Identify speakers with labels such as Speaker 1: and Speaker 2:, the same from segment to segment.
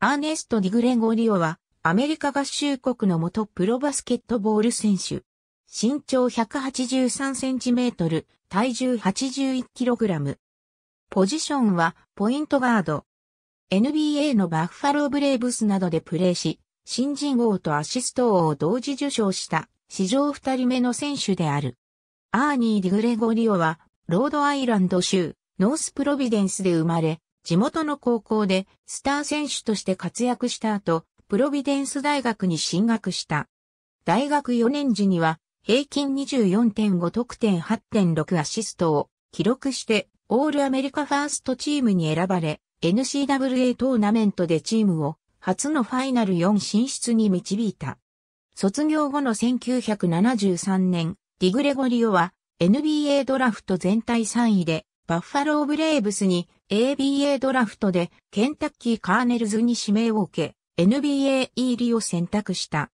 Speaker 1: アーネスト・ディグレゴリオは、アメリカ合衆国の元プロバスケットボール選手。身長183センチメートル、体重81キログラム。ポジションは、ポイントガード。NBA のバッファローブレイブスなどでプレーし、新人王とアシスト王を同時受賞した、史上二人目の選手である。アーニー・ディグレゴリオは、ロードアイランド州、ノースプロビデンスで生まれ、地元の高校でスター選手として活躍した後、プロビデンス大学に進学した。大学4年時には平均24.5得点8.6アシストを記録してオールアメリカファーストチームに選ばれ n c w a トーナメントでチームを初のファイナル4進出に導いた。卒業後の1973年、ディグレゴリオは NBA ドラフト全体3位でバッファローブレーブスに ABA ドラフトでケンタッキーカーネルズに指名を受け、NBA 入りを選択した。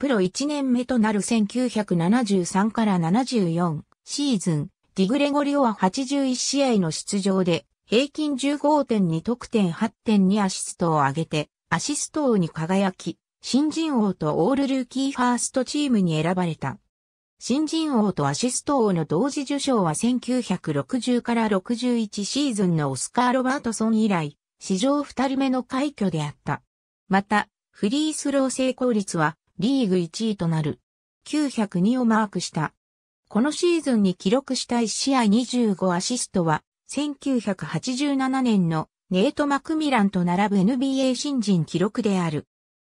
Speaker 1: プロ1年目となる1973から74シーズン、ディグレゴリオは81試合の出場で、平均15.2得点8.2アシストを上げて、アシスト王に輝き、新人王とオールルーキーファーストチームに選ばれた。新人王とアシスト王の同時受賞は1960から61シーズンのオスカー・ロバートソン以来、史上2人目の快挙であった。また、フリースロー成功率はリーグ1位となる902をマークした。このシーズンに記録した1試合25アシストは、1987年のネイト・マクミランと並ぶ NBA 新人記録である。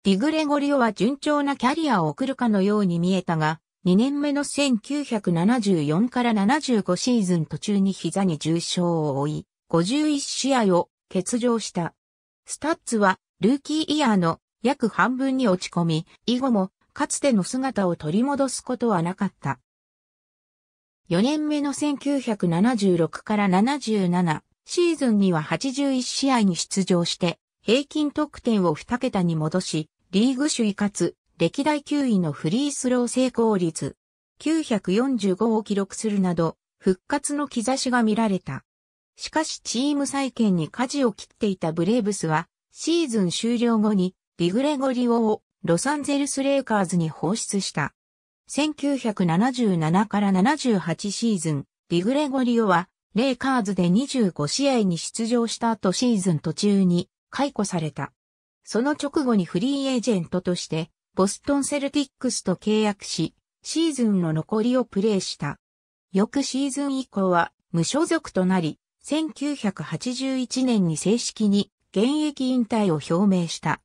Speaker 1: ディグレゴリオは順調なキャリアを送るかのように見えたが、2年目の1974から75シーズン途中に膝に重傷を負い、51試合を欠場した。スタッツはルーキーイヤーの約半分に落ち込み、以後もかつての姿を取り戻すことはなかった。4年目の1976から77シーズンには81試合に出場して、平均得点を2桁に戻し、リーグ首位かつ歴代9位のフリースロー成功率945を記録するなど復活の兆しが見られた。しかしチーム再建に舵を切っていたブレーブスはシーズン終了後にリグレゴリオをロサンゼルスレイカーズに放出した。1977から78シーズン、リグレゴリオはレイカーズで25試合に出場した後シーズン途中に解雇された。その直後にフリーエージェントとしてボストンセルティックスと契約し、シーズンの残りをプレーした。翌シーズン以降は無所属となり、1981年に正式に現役引退を表明した。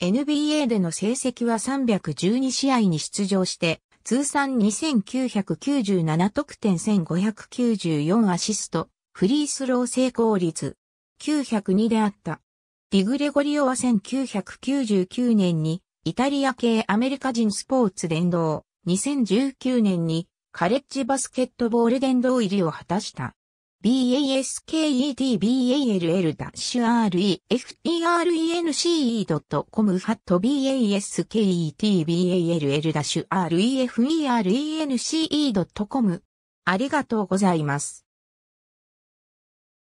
Speaker 1: NBA での成績は312試合に出場して、通算2997得点1594アシスト、フリースロー成功率902であった。ディグレゴリオは1999年にイタリア系アメリカ人スポーツ殿堂、2019年にカレッジバスケットボール殿堂入りを果たした。basketball-renferen.com e c ファット b a s k e t b a l l r e f e r e n c e c o m ありがとうございます。